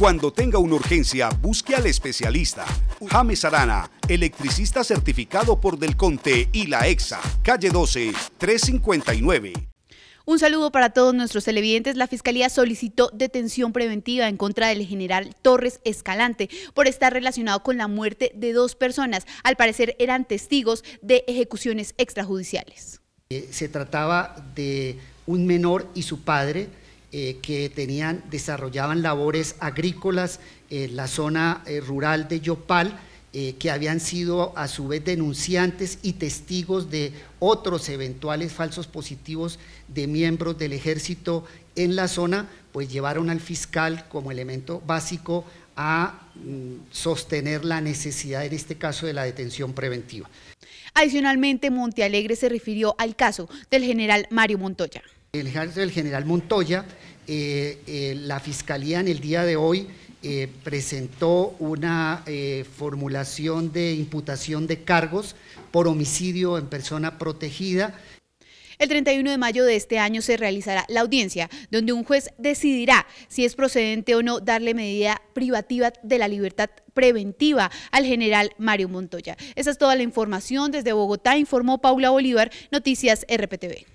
Cuando tenga una urgencia, busque al especialista. James Arana, electricista certificado por Del Conte y la EXA, calle 12, 359. Un saludo para todos nuestros televidentes. La Fiscalía solicitó detención preventiva en contra del general Torres Escalante por estar relacionado con la muerte de dos personas. Al parecer eran testigos de ejecuciones extrajudiciales. Eh, se trataba de un menor y su padre eh, que tenían, desarrollaban labores agrícolas en la zona eh, rural de Yopal, eh, que habían sido a su vez denunciantes y testigos de otros eventuales falsos positivos de miembros del ejército en la zona, pues llevaron al fiscal como elemento básico a mm, sostener la necesidad, en este caso, de la detención preventiva. Adicionalmente, Montealegre se refirió al caso del general Mario Montoya. El ejército del general Montoya, eh, eh, la Fiscalía en el día de hoy eh, presentó una formulación de imputación de cargos por homicidio en persona protegida. El 31 de mayo de este año se realizará la audiencia, donde un juez decidirá si es procedente o no darle medida privativa de la libertad preventiva al general Mario Montoya. Esa es toda la información. Desde Bogotá informó Paula Bolívar, Noticias RPTV.